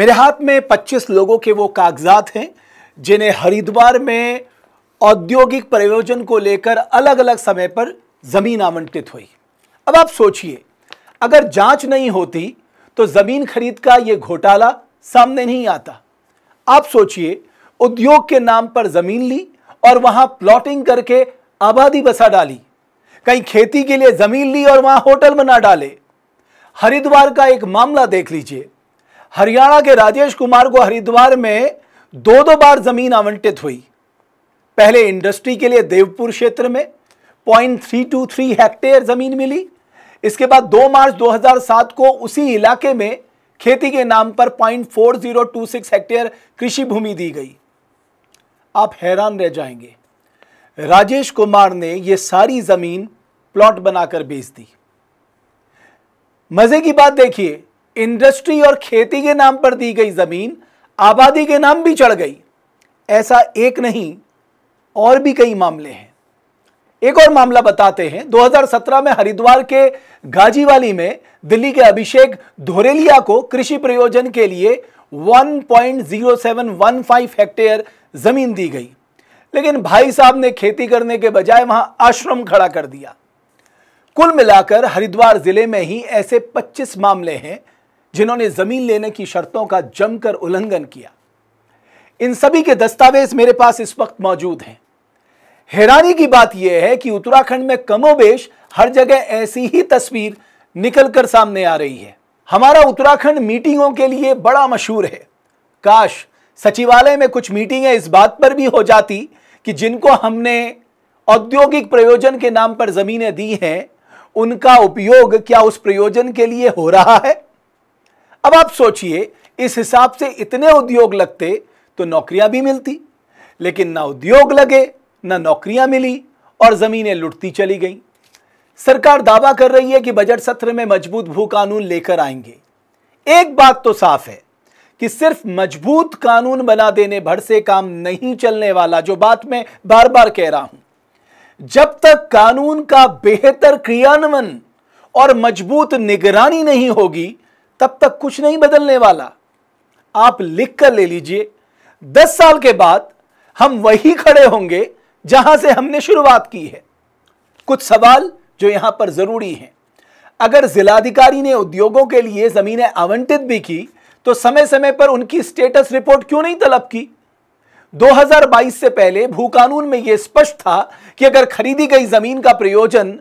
मेरे हाथ में 25 लोगों के वो कागजात हैं जिन्हें हरिद्वार में औद्योगिक प्रयोजन को लेकर अलग अलग समय पर ज़मीन आवंटित हुई अब आप सोचिए अगर जांच नहीं होती तो ज़मीन खरीद का ये घोटाला सामने नहीं आता आप सोचिए उद्योग के नाम पर ज़मीन ली और वहां प्लॉटिंग करके आबादी बसा डाली कहीं खेती के लिए ज़मीन ली और वहां होटल बना डाले हरिद्वार का एक मामला देख लीजिए हरियाणा के राजेश कुमार को हरिद्वार में दो दो बार जमीन आवंटित हुई पहले इंडस्ट्री के लिए देवपुर क्षेत्र में point three two three hectare जमीन मिली इसके बाद 2 मार्च 2007 को उसी इलाके में खेती के नाम पर point four zero two six hectare कृषि भूमि दी गई आप हैरान रह जाएंगे राजेश कुमार ने यह सारी जमीन प्लॉट बनाकर बेच दी मजे की बात देखिए इंडस्ट्री और खेती के नाम पर दी गई जमीन आबादी के नाम भी चढ़ गई ऐसा एक नहीं और भी कई मामले हैं एक और मामला बताते हैं 2017 में हरिद्वार के गाजीवाली में दिल्ली के अभिषेक धोरेलिया को कृषि प्रयोजन के लिए 1.0715 हेक्टेयर जमीन दी गई लेकिन भाई साहब ने खेती करने के बजाय वहां आश्रम खड़ा कर दिया कुल मिलाकर हरिद्वार जिले में ही ऐसे 25 मामले हैं जिन्होंने जमीन लेने की शर्तों का जमकर उल्लंघन किया इन सभी के दस्तावेज मेरे पास इस वक्त मौजूद हैं हैरानी की बात यह है कि उत्तराखंड में कमोबेश हर जगह ऐसी ही तस्वीर निकलकर सामने आ रही है हमारा उत्तराखंड मीटिंगों के लिए बड़ा मशहूर है काश सचिवालय में कुछ मीटिंगें इस बात पर भी हो जाती कि जिनको हमने औद्योगिक प्रयोजन के नाम पर जमीनें दी हैं उनका उपयोग क्या उस प्रयोजन के लिए हो रहा है अब आप सोचिए इस हिसाब से इतने उद्योग लगते तो नौकरियां भी मिलती लेकिन ना उद्योग लगे ना नौकरियां मिली और ज़मीनें लुटती चली गईं सरकार दावा कर रही है कि बजट सत्र में मजबूत भू कानून लेकर आएंगे एक बात तो साफ है कि सिर्फ मजबूत कानून बना देने भर से काम नहीं चलने वाला जो बात मैं बार बार कह रहा हूं जब तक कानून का बेहतर क्रियान्वयन और मजबूत निगरानी नहीं होगी तब तक कुछ नहीं बदलने वाला आप लिख कर ले लीजिए दस साल के बाद हम वही खड़े होंगे जहां से हमने शुरुआत की है कुछ सवाल जो यहां पर जरूरी हैं अगर जिलाधिकारी ने उद्योगों के लिए जमीनें आवंटित भी की तो समय समय पर उनकी स्टेटस रिपोर्ट क्यों नहीं तलब की 2022 से पहले भू कानून में यह स्पष्ट था कि अगर खरीदी गई जमीन का प्रयोजन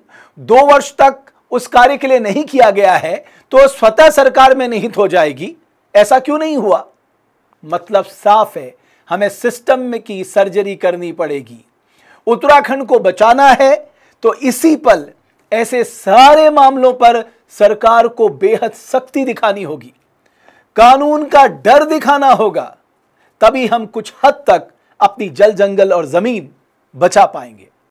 दो वर्ष तक उस कार्य के लिए नहीं किया गया है तो स्वतः सरकार में निहित हो जाएगी ऐसा क्यों नहीं हुआ मतलब साफ है हमें सिस्टम में की सर्जरी करनी पड़ेगी उत्तराखंड को बचाना है तो इसी पल ऐसे सारे मामलों पर सरकार को बेहद सख्ती दिखानी होगी कानून का डर दिखाना होगा तभी हम कुछ हद तक अपनी जल जंगल और जमीन बचा पाएंगे